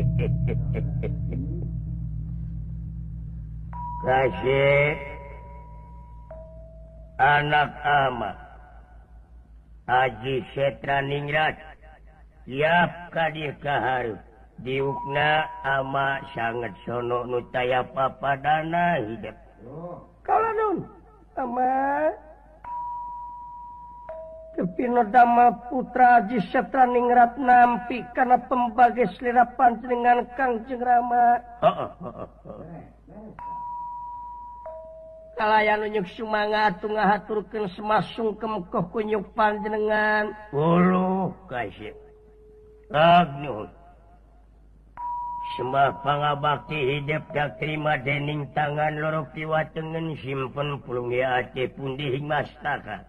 he Hai Ra anak ama Hai Haji setraningrat yaapka dihar diuknya ama sangat sonook nutaya papa dana hidup oh. kalau non a si pin dama putra ditra Nningrap nampi karena pembagiselrap panjenengan kangng je gramat kalianlayan unyuk semangattungaturukan semasung kemuka kuny panjenengan semuati hidup takrima dening tangan loro piwa dengan simpun pulungi Aceh pun di him mastaka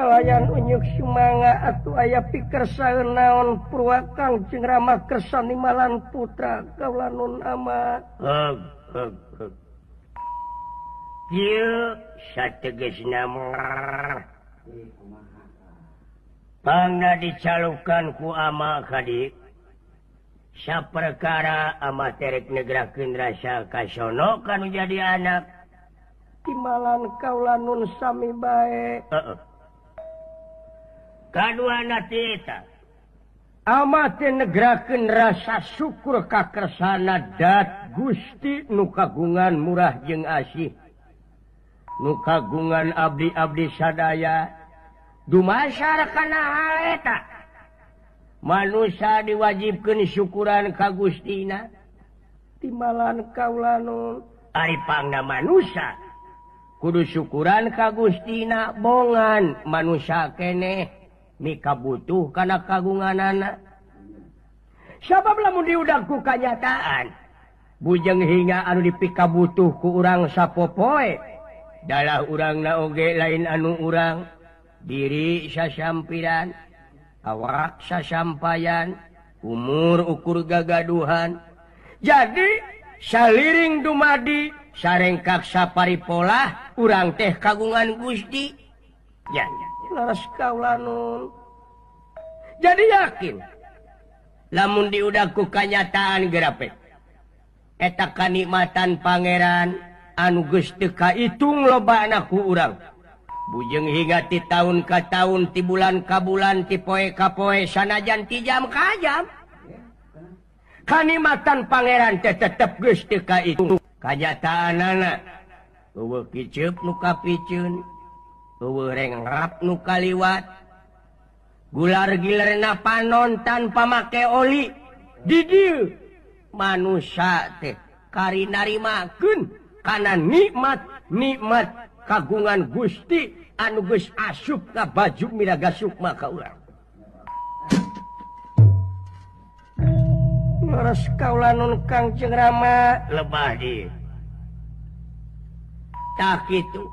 yang unyuk semangat atau ayah pikir saya naon Purwakang cemah kesan himalan putra kaulanun dicalupkanku ama Kh siapa perkara materi Ne negara kendras kasono kan menjadi anak imalan kaulanunsi baik anegraken rasa syukur kakersan Da Gusti nu kagungan murah jeng asih nu kagungan Abdi Abdi sada du masyarakat manusia diwajibkan syukuran Kagustina timalan kaulanul kudus syukuran Kagustina bonngan manusia kene sih nika butuh karena kagungan anak siapaapa belum diuku kenyataan bujeng hinggaan dip pika butuh ke urang sapopoe dalam urang naoge lain anu-urang diri sayayampiran araksasmpayan umur-ukur gagaduhan jadi Syiring dumadi sarengkap saparii pola urang teh kagungan Gudinyanya jadi yakin namun diuku kenyataan berapa etak kenikmatan Pangeran anguskaung loban kurang bujeng hinggati tahun keta ti bulann ka bulann tipoKpoe sanajan ti jam kajam kenikmatan Pangeran cetetep Guka itu kaj reng rapnu kaliwat gular girena panon tanpa make oli did karinari makan kanan nikmatnikmet kagungan gusti anuges aska bajukalan ceng lebadi tak itu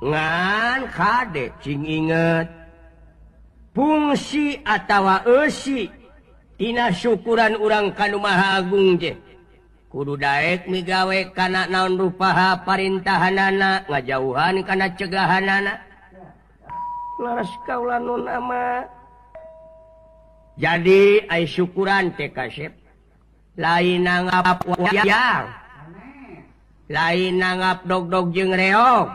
ngakhacingingat fungsi atautawatina syukuran-urang kalumhagung kuduek migwe kanak- naon rupaha parintahan naak ngajauhankana cegahanak jadi ay syukuran kas lain na lain na ngap dogkdog je reok.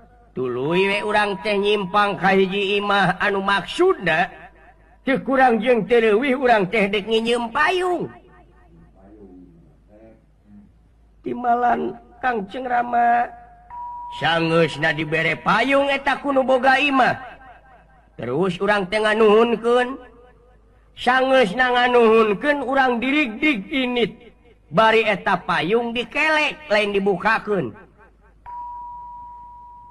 urang pangji imah anu maksudakurang tewi urang tehdek ngi payung Timalan kang cengrama sang na di bere payung eta kun boga imah Ter urang Ten nuhun ke sang na nga nuhun ke urang didikit Bari eta payung dikelek lain dibuka kun.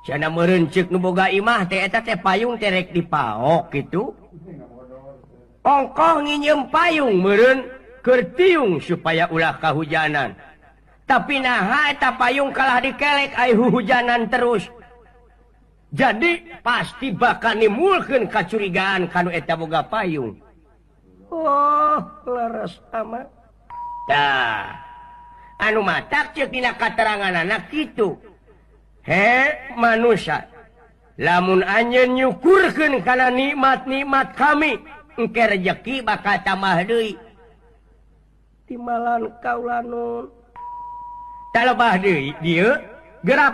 mek ngeboga imah payungek diok gituongko ngm payung mekertiung supaya ulah kehujanan tapi nahaeta payung kalah dikellek hujanan terus jadi pasti bakalulken kacurigaan kalau eta boga payung oh, an mata katerangan anak itu manusia lamunnyuku kalaunikmat-nikmat kami e rezeki gera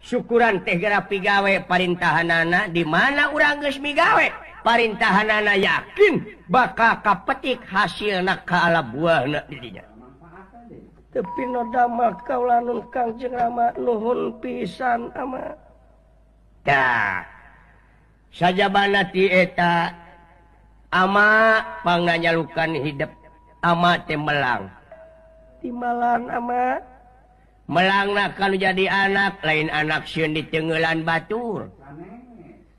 syukuran tei gawe perintahan anak di mana orangmiwe perintahanna yakin bak kakak petik hasil na ka buah dirinya pisan saja banata ama pan Nyalukan hidup amat tem melang melangna kalau jadi anak lain anaksi di tenggelan Batur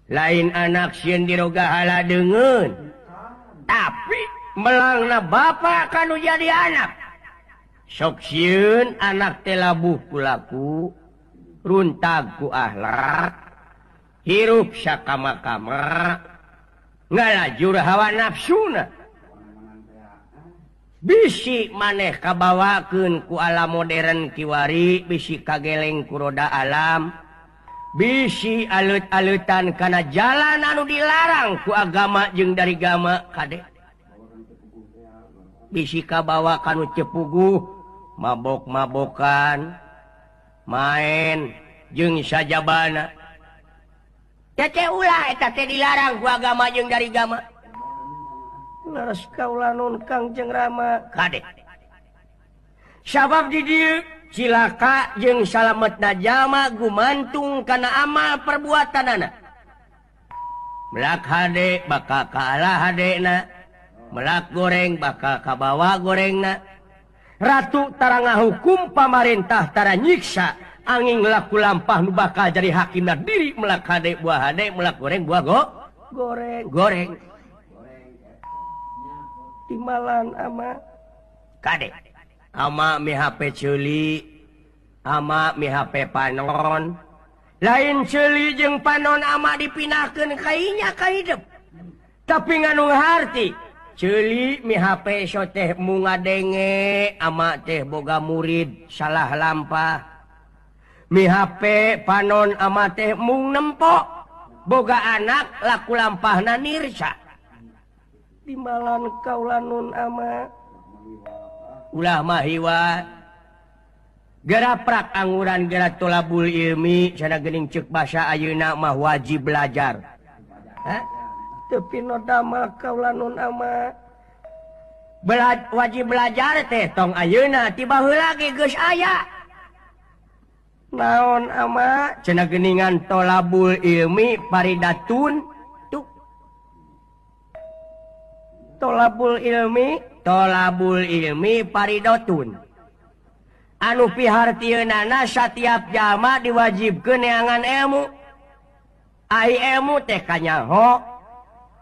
lain anaksi diroga ala tapi melangna Bapak kamu jadi anak soun anak telabu puku runtaku alar hirup syakama kamarlah ju hawa nafsuna bisi manehkabawaken kuala modern kiwari bisi kageleng ku roda alam bisi alut-alutan karena jalan anu dilarangku agama je dari gama kadek bisi Kawa kan cepuguh uibok mabokan main jeng sajaban dilarang gua amang daridek sabab did silaka jeng salamet najama gumantung karena ama perbuatan anak melakdek bak kalah meak goreng bakalkabawa goreng na Ratutararang nga hukum pamarintahtara Nnyiksa angin nglaku lampa bakal jadi hakim diri melakdek bu goreng gua go goreng goreng ama amali ama panon lain celi panon ama dipinaken kainya kaide tapi ngaunghati li mi HPte mu nga dege amat teh boga murid salah lampah mi HPP panon ama teh mung nempok boga anak laku lampah na nirsa mbalan kaulanun ama ulamahiwagaraprak angguran gerak tolabul ilmi sana geling cekbaya Ayuna ma waji belajar wajib belajar teh tong Auna tiba lagi guys aya naon ama cean tolabul ilmi paridaun tolabul ilmi tolabul ilmi paridotun anu tiap jamaah diwajib keangan ilmu mu tehanya hok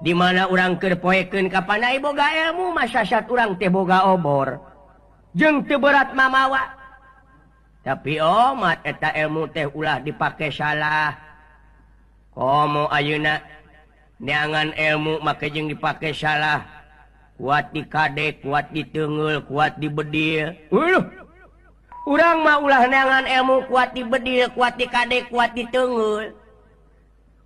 di mana urang kepoken kapan boga elmu mas kurang teboga obor jeng te bet mamawa tapi omat oh, eta elmu tehulah dipakai salah komo oh, ayunaangan elmu makajeng dipakai salah kuat di kadek kuat di tengul kuat dibedir u maulah nangan elmu kuat di bedir kuat dikadek kuat di tengul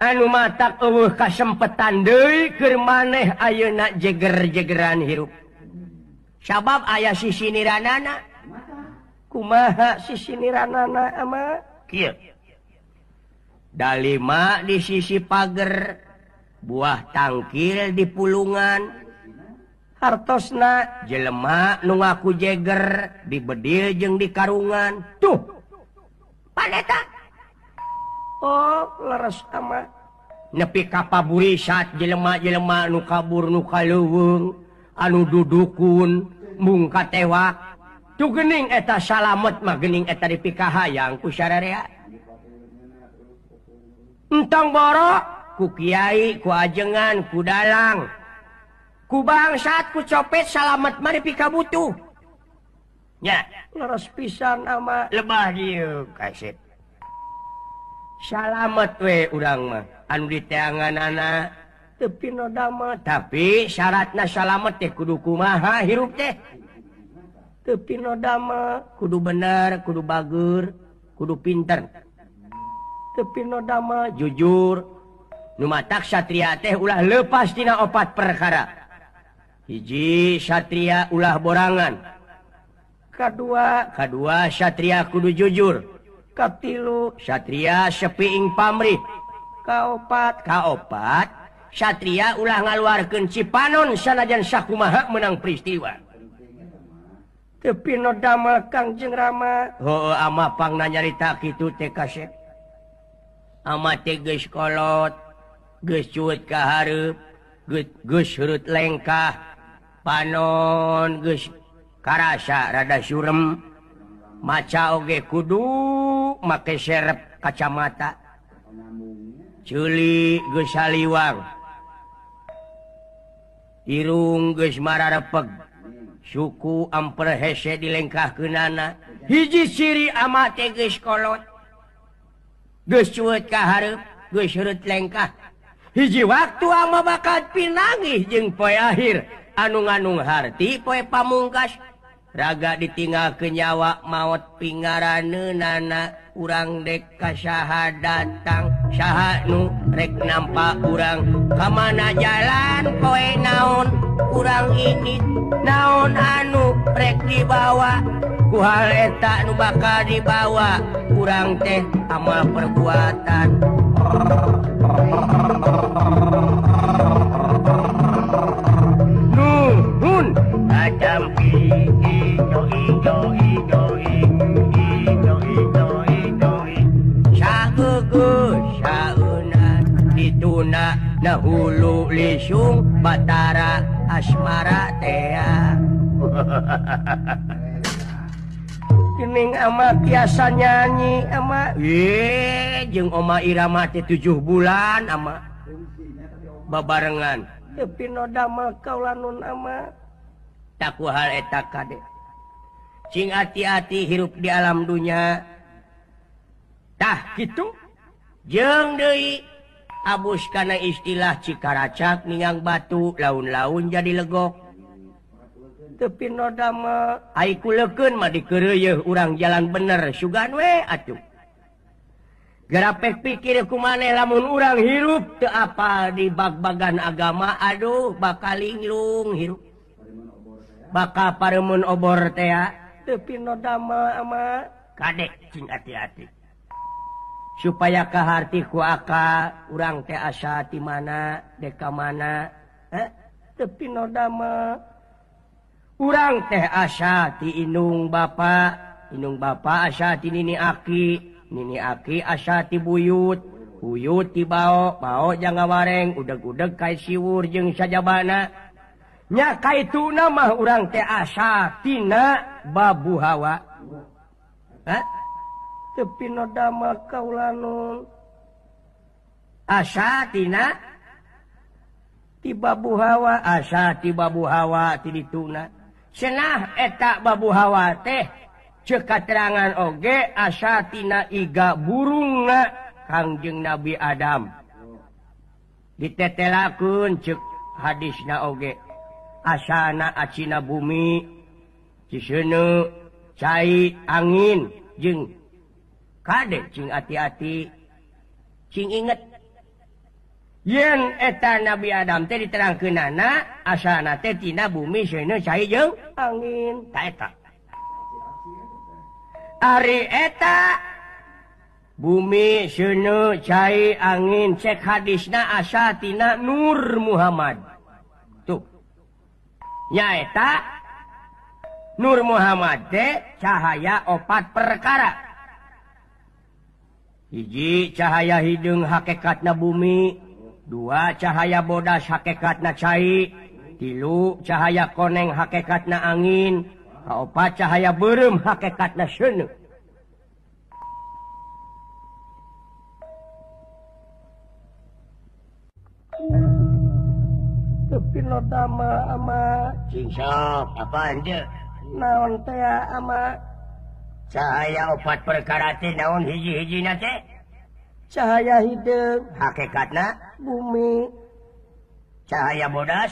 kasempatdel maneh ayuna jegger-jegeran hirup sabab ayaah sisi niranana kumaha sisi niranana ama Dallima di sisi page buah tangkil di pulungan hartosna jelemak nungaku jegger di Beil jeng dikarungan tuh pale tak re nepi kap jelemak jele kaburwe anukun mungka tewa tuh gening eta salamet magingeta piha yang ku syng bo kukiai keajegan kudalang kuba saat ku coppit salamet mari pika butuh ya pisan nama lebapi salat we urang Andriangan tepi nodama tapi syarat salamet teh kudu kumaharup teh tepi nodama kudu bener kudu bagur kudu pinter tepi nodama jujur Nutak Satria teh ulah lepasdina opat perekara jijji Satria ulah borangan K22yatria Kudu jujur Satria sepi ing pamrih kauopat kaopat Satria ulah ngaluar ke Ci panon sanajan sy maha menang peristiwa tepi nodama kang jeng ramatpangnya at cu ka lekah panon rada surem maca oge kudu. make serep kacamata Gu I Gusmarag suku per hese dilengkenana Hijisri a ge Hiji waktu ama bak pin lagi jeung poahir Anu anung harti poe Pamungkas. raga ditinga kenyawa mautpinggara nana kurang dek kasyaaha datang syha nu rek napak kurang keana jalan koe naon kurang igit naon anu pre di bawah kual tak nubaal diba kurang teh ama perbuatantajm kita ituung Batarak asmaraning ama ki biasa nyanyi ama oma Irama mati tujuh bulan ama Barengan noda kaulanun ama tak hal eteta kadek hati-hati hirup di alam dunyatah gitu abus karena istilah ckaracakgang batu laun-laun jadi leggorang beneruh pikir lamun-urang hirup ke apa dibak bagan agama aduh bakal linglungrup bakamun obor pin ama kadek singkat hati-hati supayakahhati kuaka urang teh ashati mana deka mana te pin urang teh ashati inung ba Inung ba ashati Nini aki Nini aki ashati buyut buyut ti ba ba janganreng udah-gudeg ka siwur jeng saja bana nyaka itu nama urang teh ashati na babu hawa eh? kau as tibabu hawa as tibabu hawa ti dit senah etak babu hawa teh cekaterangan oge astina iga burung kangjeng Nabi Adam ditetelakun ce hadis na oge asana aina bumi angin ka hati-hati ineta Nabi Adam tadi di terang ketina bumigin Arieta bumi Sun cair angin se hadits na astina Nur Muhammad tuhnyaeta 1000 Nur Muhammad chaya opat perkaraji cahaya hidung hakekat na bumi Du cahaya bodas hakekat na ca tilu cahaya koneg hakekat na angin kau opat cahaya burung hakekat nauh shit Naon tea ama cahaya obat perkarati daun hiji-hiji na cahaya hidide hakekatna Bumi cahaya bodas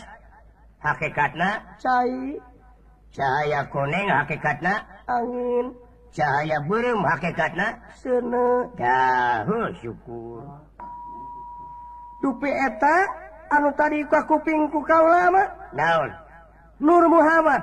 hakekatna ca cya kuneg hakekatna angin cahaya bum hakekatna senehu skur Dupe eta anu tadikah kupingku kau lama naun Nur Muhammad.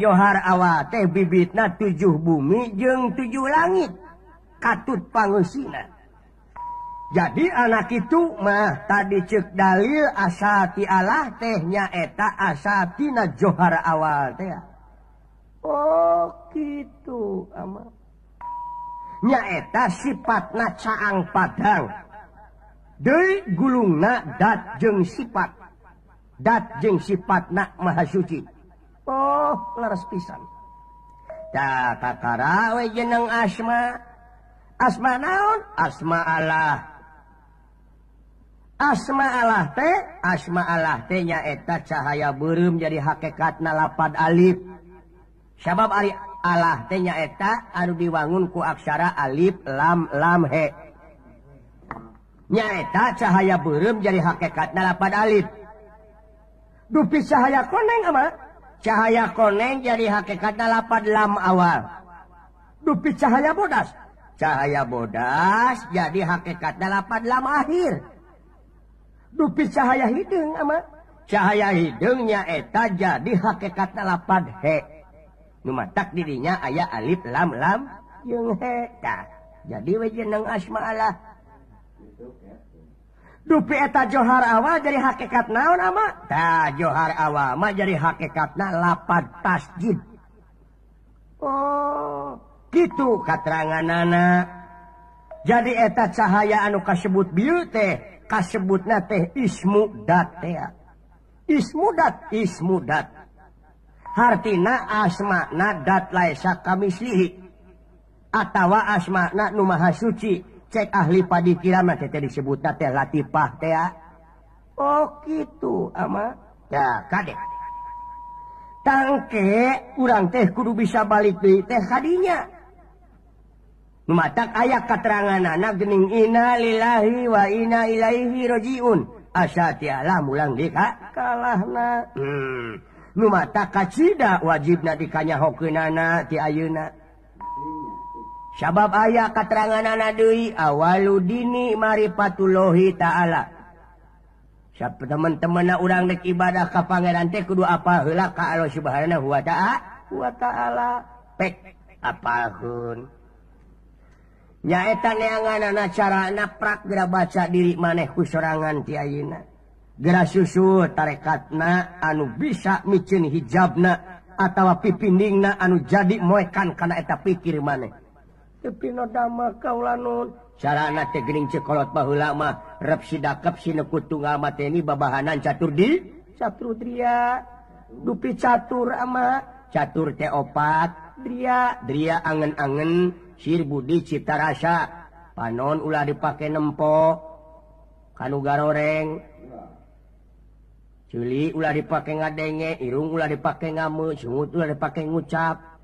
johar awa teh bibit 7 bumi jeungjuh langit katut panina jadi anak itu mah tadi cek dalil ashati Allah teh nyaeta asjohara awalnyaeta sifat na saang pathal the gulungng sifat datjeng sifatnak masyuci sih oh, pisan jeneng asma asma naon asma Allah asma a asma Allahnyaeta cahaya burung jadi hakekat napad alib sabab anyaetauh diwangunku absyaara a lam lam nyaeta cahaya burung jadi hakekat napad alib dupi cahaya koneng ama tinggal cahaya koneng jadi hakekat lapat lam awal dupit cahaya bodas cahaya bodas jadi hakekat 8 lama ahir dupit cahaya hidung ama cahaya hidungnya eta jadi hakekat 8 he tak dirinya ayaah aif lam lam jadi wejeneng asmalah chi dupe eteta johar awa jadi hakekat naon ama johar awa jadi hakekat na lapat tasjid oh. katerangan nana jadi etat cahaya anu kasebut bi kasebut na teh is muda is muda na asli attawa asmakaha suci Chi ahli padikiraman disebut ah. oh, gitu ama take urang teh guru bisa balik di teh hadinya me ayaah katerangan anakhi waun asala ulang dida wajib nanya hona ti hmm. ayuna Chi sabab ayaah kateranganandui awaludini Maripalohi ta'ala teman-teman urang ibadah teh apa Subhanahu Wa Ta'ala apanya baca diri manehku serangan gera susu tarekatna anu bisa micin hijabna atau pipindingna anu jadi moyhkan karenaeta pikir maneh kau cara anakkolot lamadakan catur dupi catur ama catur tepatdri angenanggen Sirhir Budi cita rasa panon lah dipakai nempo kanugareng Juli lah dipakai ngadenge irung lah dipakai nga lah dipakai ngucap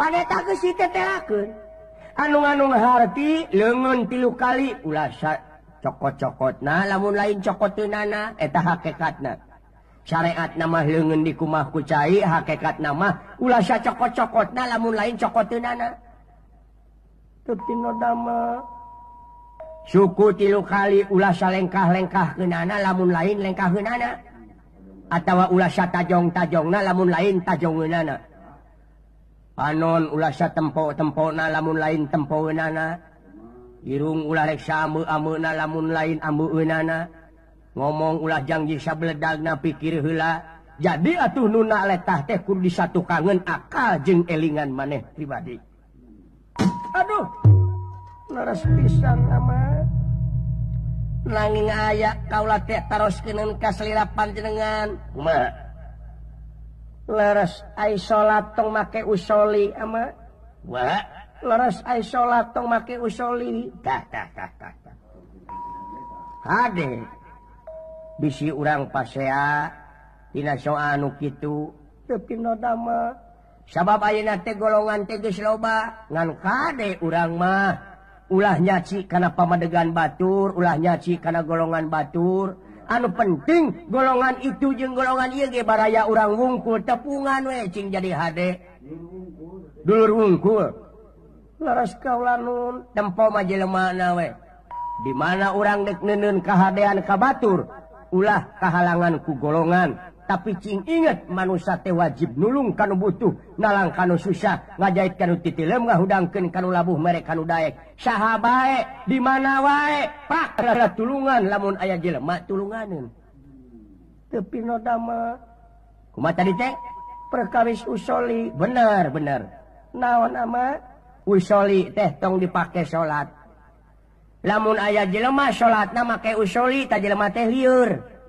Y an le tilu kali cokot-cokot na lamun lain cokoteta hakekat na syariat na lengan di kumahku cahi hakekat na ulaya cokot-cokot na lamun lain cokot suku tilu kali ul lengkah lengkahana lamun lain lengkah hunanatawa ya tajong tajong na lamun lain tajongana on ulaya tem tem na lamun lain temponarung amumun lain ngomong lah janji sa beleddag na pikir hula jadi atuh nuntah tehkur di satu kanggen kal jeungng elingan maneh pribadi aduh aya kau tapan jenengan olii urang urang ulah nyaci karena pemadegan Batur ulah nyaci karena golongan Batur maka penting golongan itu jeng golongan orangungkul tepungan jadi H ma di mana orang Denen kehaan Kabatur ulah kehalanganku golonganku picing inget man manusia te wajib nulung kan butuh ngalang kan susah ngajait kan labu me baik dimana wa Pak tulungan lamun aya jelemaktullungan tadi perkawisoli bener bener namaoli teh tong dipakai salat lamun ayat jelemah salat nama ke usoli teh liur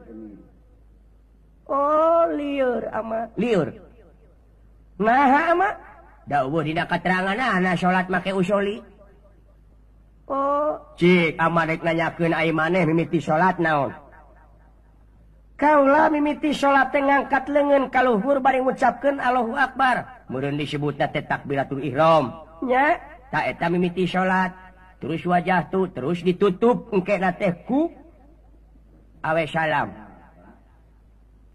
Oh, liur li terangan salat make us oh. maneh salat na kaulah mimiti salat ngangkat lengen kalauhur mengucapkan Allahu akbar murun disebut tetak bilaaturm mimiti salat terus wajah tuh terus ditutupke na tehku aweissalam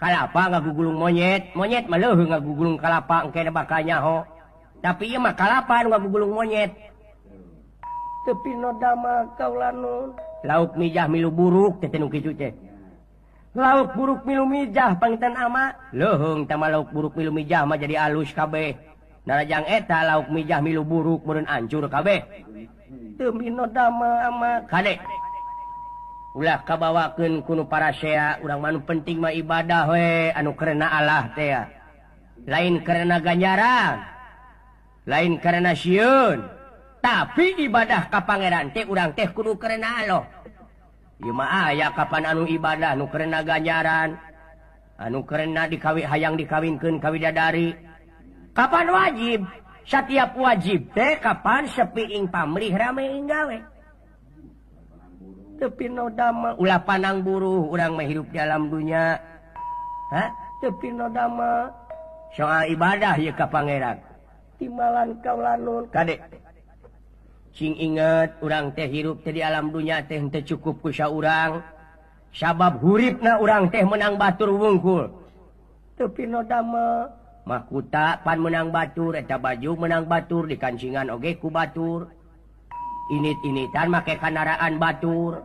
kalapa nga gugulung monyet monyethong nga gugulung kal bakanya ho tapi imah kalapa gugulung monyet noma kau lauk mi milu buruk lauk burukmiu miahpangtan ama lohonguk buruku mi jadi alus kabeh narajang eteta lauk mijah milu burukun ancur kabehmadek kabawaken kuno para seya urang manu penting ma ibadah we anu ke Allah lain karena Gajaran lain karena siun tapi ibadah kapn teh urang teh ke Allahma aya kapan anu ibadah anu kena Gajaran anu kerena di kawi hayang dikawinke kawiidadari Kapan wajib setiap wajib de kapan sepi ingpa merih raai gawe panang buruh urang meghirup di alam dunya ibadah Pangera kaudek inget urang teh hirup jadi alam dunya teh ter cukup kuya urang sababhurid na urang teh menang baturgkul temahku tak pan menang Batur reta baju menang batur dikancingan ogeku batur ini-ini tanmak kanaraan batur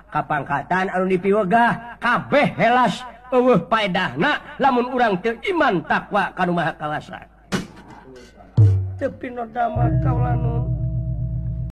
tinggal kappangkatatan alun dipi wegah kabeh helas peuh payah na lamun urangtir iman takwa karuma kalasan tepi nodama kauula